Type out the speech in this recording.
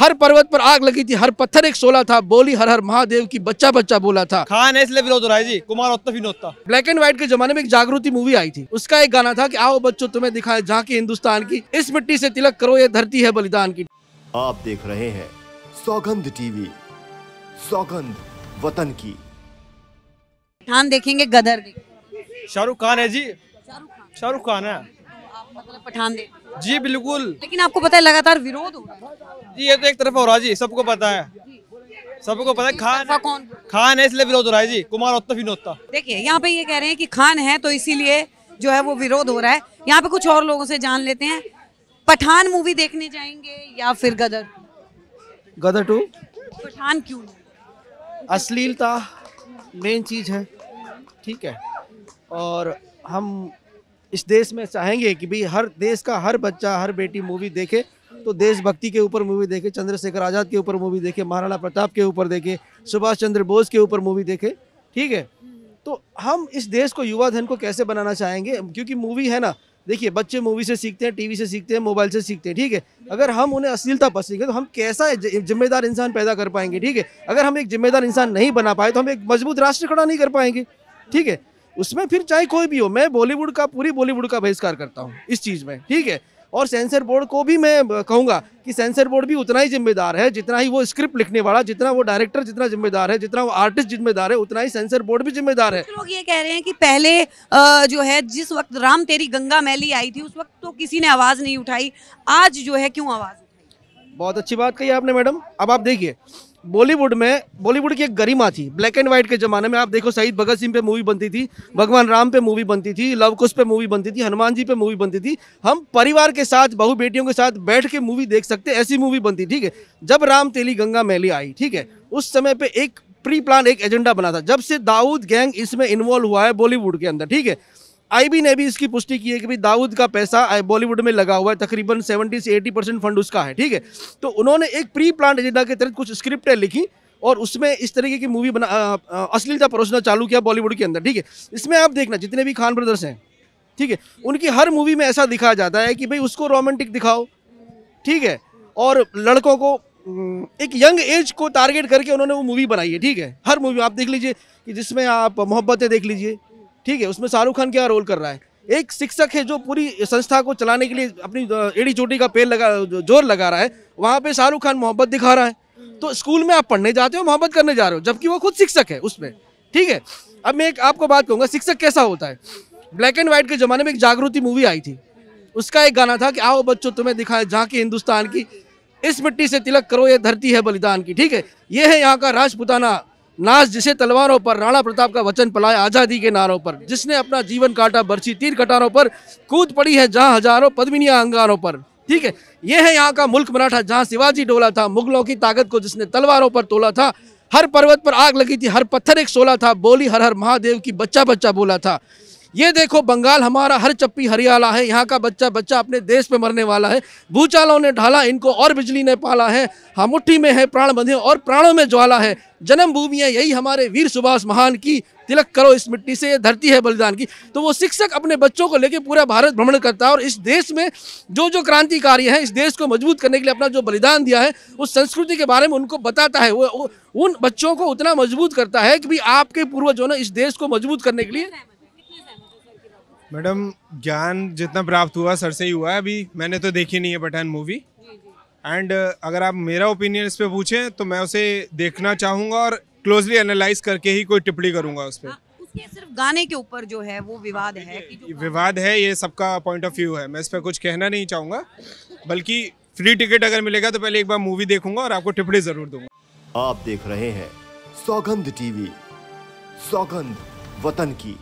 हर पर्वत पर आग लगी थी हर पत्थर एक सोला था बोली हर हर महादेव की बच्चा बच्चा बोला था खान इसलिए विरोध Rai ji Kumar black and white के जमाने में एक जागृति मूवी आई थी उसका एक गाना था कि आओ बच्चों तुम्हें दिखाए की हिंदुस्तान की इस मिट्टी से तिलक करो ये धरती है बलिदान की आप देख रहे हैं सौगंध टीवी सौगंध वतन की खान देखेंगे गदर शाहरुख खान है जी शाहरुख खान है मतलब पठान दे जी बिल्कुल लेकिन आपको पता है लगातार विरोध हो जी ये तो एक तरफ हो रहा है जी सबको पता है सबको पता है खान कौन खान है इसलिए विरोध हो रहा है जी कुमार उत्ता विनोदता देखिए यहाँ पे ये कह रहे हैं कि खान है तो इसीलिए जो है वो विरोध हो रहा है यहाँ पे कुछ और लोगों से जान लेते हैं पठान मूवी देखने जाएंगे या फिर गदर गदर टू पठान क्यों अश्लीलता मेन चीज है ठीक है और हम इस देश में चाहेंगे कि भाई हर देश का हर बच्चा हर बेटी मूवी देखे तो देशभक्ति के ऊपर मूवी देखे चंद्रशेखर आज़ाद के ऊपर मूवी देखे महाराणा प्रताप के ऊपर देखे सुभाष चंद्र बोस के ऊपर मूवी देखे ठीक है तो हम इस देश को युवा धन को कैसे बनाना चाहेंगे क्योंकि मूवी है ना देखिए बच्चे मूवी से सीखते हैं टीवी से सीखते हैं मोबाइल से सीखते हैं ठीक है अगर हम उन्हें अश्लीलता सीखें तो हम कैसा जिम्मेदार इंसान पैदा कर पाएंगे ठीक है अगर हम एक जिम्मेदार इंसान नहीं बना पाए तो हम एक मजबूत राष्ट्र खड़ा नहीं कर पाएंगे ठीक है उसमें फिर चाहे कोई भी हो मैं बॉलीवुड का पूरी बॉलीवुड का बहिष्कार करता हूँ इस चीज़ में ठीक है और सेंसर बोर्ड को भी मैं कहूँगा कि सेंसर बोर्ड भी उतना ही जिम्मेदार है जितना ही वो स्क्रिप्ट लिखने वाला जितना वो डायरेक्टर जितना जिम्मेदार है जितना वो आर्टिस्ट जिम्मेदार है उतना ही सेंसर बोर्ड भी जिम्मेदार है लोग ये कह रहे हैं कि पहले जो है जिस वक्त राम तेरी गंगा मैली आई थी उस वक्त तो किसी ने आवाज़ नहीं उठाई आज जो है क्यों आवाज़ बहुत अच्छी बात कही आपने मैडम अब आप देखिए बॉलीवुड में बॉलीवुड की एक गरिमा थी ब्लैक एंड व्हाइट के ज़माने में आप देखो शहीद भगत सिंह पे मूवी बनती थी भगवान राम पे मूवी बनती थी लव कुश पे मूवी बनती थी हनुमान जी पे मूवी बनती थी हम परिवार के साथ बहु बेटियों के साथ बैठ के मूवी देख सकते ऐसी मूवी बनती ठीक है जब राम तेली गंगा मैली आई ठीक है उस समय पर एक प्री प्लान एक एजेंडा बना था जब से दाऊद गैंग इसमें इन्वॉल्व हुआ है बॉलीवुड के अंदर ठीक है आईबी ने भी इसकी पुष्टि की है कि भाई दाऊद का पैसा बॉलीवुड में लगा हुआ है तकरीबन सेवेंटी से एटी परसेंट फंड उसका है ठीक है तो उन्होंने एक प्री प्लान एजेंडा के तहत कुछ स्क्रिप्टें लिखी और उसमें इस तरीके की मूवी बना अश्लीलता परोसना चालू किया बॉलीवुड के अंदर ठीक है इसमें आप देखना जितने भी खान ब्रदर्स हैं ठीक है उनकी हर मूवी में ऐसा दिखाया जाता है कि भाई उसको रोमांटिक दिखाओ ठीक है और लड़कों को एक यंग एज को टारगेट करके उन्होंने वो मूवी बनाई है ठीक है हर मूवी आप देख लीजिए कि जिसमें आप मोहब्बतें देख लीजिए ठीक है उसमें शाहरुख खान क्या रोल कर रहा है एक शिक्षक है जो पूरी संस्था को चलाने के लिए अपनी एड़ी चोटी का पेड़ लगा जोर लगा रहा है वहाँ पे शाहरुख खान मोहब्बत दिखा रहा है तो स्कूल में आप पढ़ने जाते हो मोहब्बत करने जा रहे हो जबकि वो खुद शिक्षक है उसमें ठीक है अब मैं एक आपको बात कहूँगा शिक्षक कैसा होता है ब्लैक एंड व्हाइट के ज़माने में एक जागृति मूवी आई थी उसका एक गाना था कि आओ बच्चों तुम्हें दिखाए की हिंदुस्तान की इस मिट्टी से तिलक करो ये धरती है बलिदान की ठीक है ये है यहाँ का राजपुताना नाज जिसे तलवारों पर राणा प्रताप का वचन पलाया आज़ादी के नारों पर जिसने अपना जीवन काटा बरछी तीर कटारों पर कूद पड़ी है जहां हजारों पद्मिनिया अंगारों पर ठीक है ये है यहाँ का मुल्क मराठा जहाँ शिवाजी डोला था मुगलों की ताकत को जिसने तलवारों पर तोला था हर पर्वत पर आग लगी थी हर पत्थर एक सोला था बोली हर हर महादेव की बच्चा बच्चा बोला था ये देखो बंगाल हमारा हर चप्पी हरियाला है यहाँ का बच्चा बच्चा अपने देश पे मरने वाला है भूचालों ने ढाला इनको और बिजली ने पाला है हम उठी में है प्राण बंधे और प्राणों में ज्वाला है जन्मभूमि है यही हमारे वीर सुभाष महान की तिलक करो इस मिट्टी से ये धरती है बलिदान की तो वो शिक्षक अपने बच्चों को लेकर पूरा भारत भ्रमण करता है और इस देश में जो जो क्रांतिकारी है इस देश को मजबूत करने के लिए अपना जो बलिदान दिया है उस संस्कृति के बारे में उनको बताता है वो उन बच्चों को उतना मजबूत करता है कि भी आपके पूर्वजों ने इस देश को मजबूत करने के लिए मैडम ज्ञान जितना प्राप्त हुआ सर से ही हुआ है अभी मैंने तो देखी नहीं है पठान मूवी एंड अगर आप मेरा ओपिनियन इस पर पूछें तो मैं उसे देखना चाहूँगा और क्लोजली एनालाइज करके ही कोई टिप्पणी करूँगा उस पर हाँ, सिर्फ गाने के ऊपर जो है वो विवाद है कि विवाद है ये सबका पॉइंट ऑफ व्यू है मैं इस पर कुछ कहना नहीं चाहूँगा बल्कि फ्री टिकट अगर मिलेगा तो पहले एक बार मूवी देखूंगा और आपको टिप्पणी जरूर दूंगा आप देख रहे हैं सौगंध टीवी सौगंध वतन की